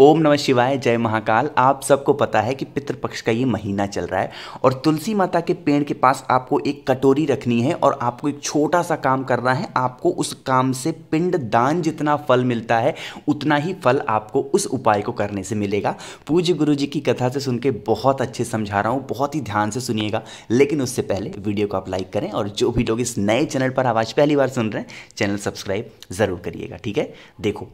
ओम नमः शिवाय जय महाकाल आप सबको पता है कि पितृपक्ष का ये महीना चल रहा है और तुलसी माता के पेड़ के पास आपको एक कटोरी रखनी है और आपको एक छोटा सा काम करना है आपको उस काम से पिंड दान जितना फल मिलता है उतना ही फल आपको उस उपाय को करने से मिलेगा पूज्य गुरु जी की कथा से सुन के बहुत अच्छे समझा रहा हूँ बहुत ही ध्यान से सुनिएगा लेकिन उससे पहले वीडियो को आप लाइक करें और जो भी लोग इस नए चैनल पर आवाज़ पहली बार सुन रहे हैं चैनल सब्सक्राइब ज़रूर करिएगा ठीक है देखो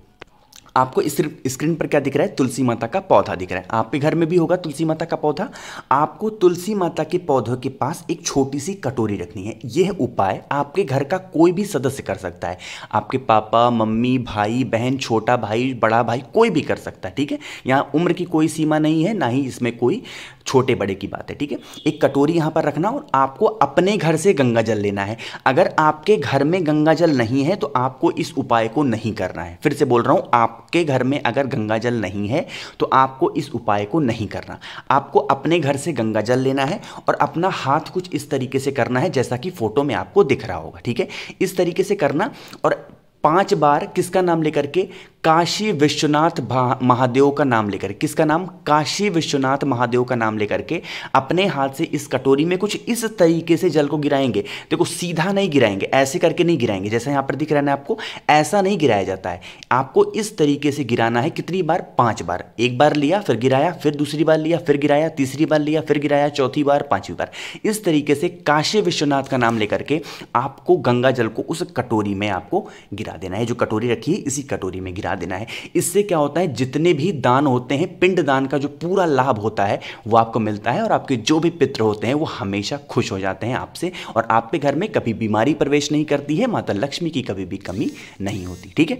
आपको सिर्फ स्क्रीन पर क्या दिख रहा है तुलसी माता का पौधा दिख रहा है आपके घर में भी होगा तुलसी माता का पौधा आपको तुलसी माता के पौधों के पास एक छोटी सी कटोरी रखनी है यह उपाय आपके घर का कोई भी सदस्य कर सकता है आपके पापा मम्मी भाई बहन छोटा भाई बड़ा भाई कोई भी कर सकता है ठीक है यहाँ उम्र की कोई सीमा नहीं है ना ही इसमें कोई छोटे बड़े की बात है ठीक है एक कटोरी यहाँ पर रखना और आपको अपने घर से गंगा जल लेना है अगर आपके घर में गंगा जल नहीं है तो आपको इस उपाय को नहीं करना है फिर से बोल रहा हूँ आप आपके घर में अगर गंगा जल नहीं है तो आपको इस उपाय को नहीं करना आपको अपने घर से गंगा जल लेना है और अपना हाथ कुछ इस तरीके से करना है जैसा कि फ़ोटो में आपको दिख रहा होगा ठीक है इस तरीके से करना और पांच बार किसका नाम लेकर के काशी विश्वनाथ महादेव का नाम लेकर किसका नाम काशी विश्वनाथ महादेव का नाम लेकर के अपने हाथ से इस कटोरी में कुछ इस तरीके से जल को गिराएंगे देखो सीधा नहीं गिराएंगे ऐसे करके नहीं गिराएंगे जैसा यहाँ पर दिख रहा है आपको ऐसा नहीं गिराया जाता है आपको इस तरीके से गिराना है कितनी बार पाँच बार एक बार लिया फिर गिराया फिर दूसरी बार लिया फिर गिराया तीसरी बार लिया फिर गिराया चौथी बार पाँचवीं बार इस तरीके से काशी विश्वनाथ का नाम लेकर के आपको गंगा जल को उस कटोरी में आपको गिरा गिरा देना है जो कटोरी रखी है इसी कटोरी में गिरा देना है इससे क्या होता है जितने भी दान होते हैं पिंड दान का जो पूरा लाभ होता है वो आपको मिलता है और आपके जो भी पित्र होते हैं वो हमेशा खुश हो जाते हैं आपसे और आपके घर में कभी बीमारी प्रवेश नहीं करती है माता लक्ष्मी की कभी भी कमी नहीं होती ठीक है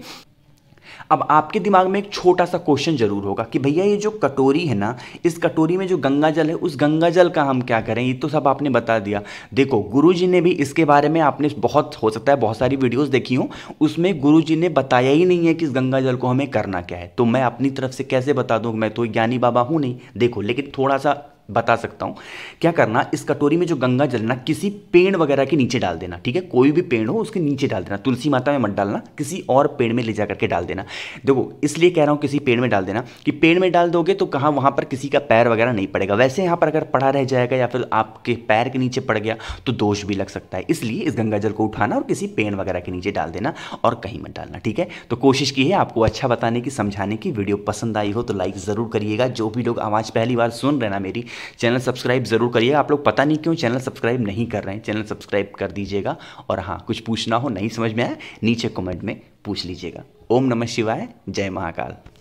अब आपके दिमाग में एक छोटा सा क्वेश्चन जरूर होगा कि भैया ये जो कटोरी है ना इस कटोरी में जो गंगा जल है उस गंगा जल का हम क्या करें ये तो सब आपने बता दिया देखो गुरु जी ने भी इसके बारे में आपने बहुत हो सकता है बहुत सारी वीडियोज़ देखी हूँ उसमें गुरु जी ने बताया ही नहीं है कि इस गंगा जल को हमें करना क्या है तो मैं अपनी तरफ से कैसे बता दूँ मैं तो ज्ञानी बाबा हूँ नहीं देखो लेकिन थोड़ा सा बता सकता हूँ क्या करना इस कटोरी में जो गंगा जल ना किसी पेड़ वगैरह के नीचे डाल देना ठीक है कोई भी पेड़ हो उसके नीचे डाल देना तुलसी माता में मत डालना किसी और पेड़ में ले जा करके डाल देना देखो इसलिए कह रहा हूँ किसी पेड़ में डाल देना कि पेड़ में डाल दोगे तो कहाँ वहाँ पर किसी का पैर वगैरह नहीं पड़ेगा वैसे यहाँ पर अगर पड़ा रह जाएगा या फिर आपके पैर के नीचे पड़ गया तो दोष भी लग सकता है इसलिए इस गंगा जल को उठाना और किसी पेड़ वगैरह के नीचे डाल देना और कहीं मत डालना ठीक है तो कोशिश की है आपको अच्छा बताने की समझाने की वीडियो पसंद आई हो तो लाइक ज़रूर करिएगा जो भी लोग आवाज़ पहली बार सुन रहे ना मेरी चैनल सब्सक्राइब ज़रूर करिए आप लोग पता नहीं क्यों चैनल सब्सक्राइब नहीं कर रहे हैं चैनल सब्सक्राइब कर दीजिएगा और हाँ कुछ पूछना हो नहीं समझ में आए नीचे कमेंट में पूछ लीजिएगा ओम नमः शिवाय जय महाकाल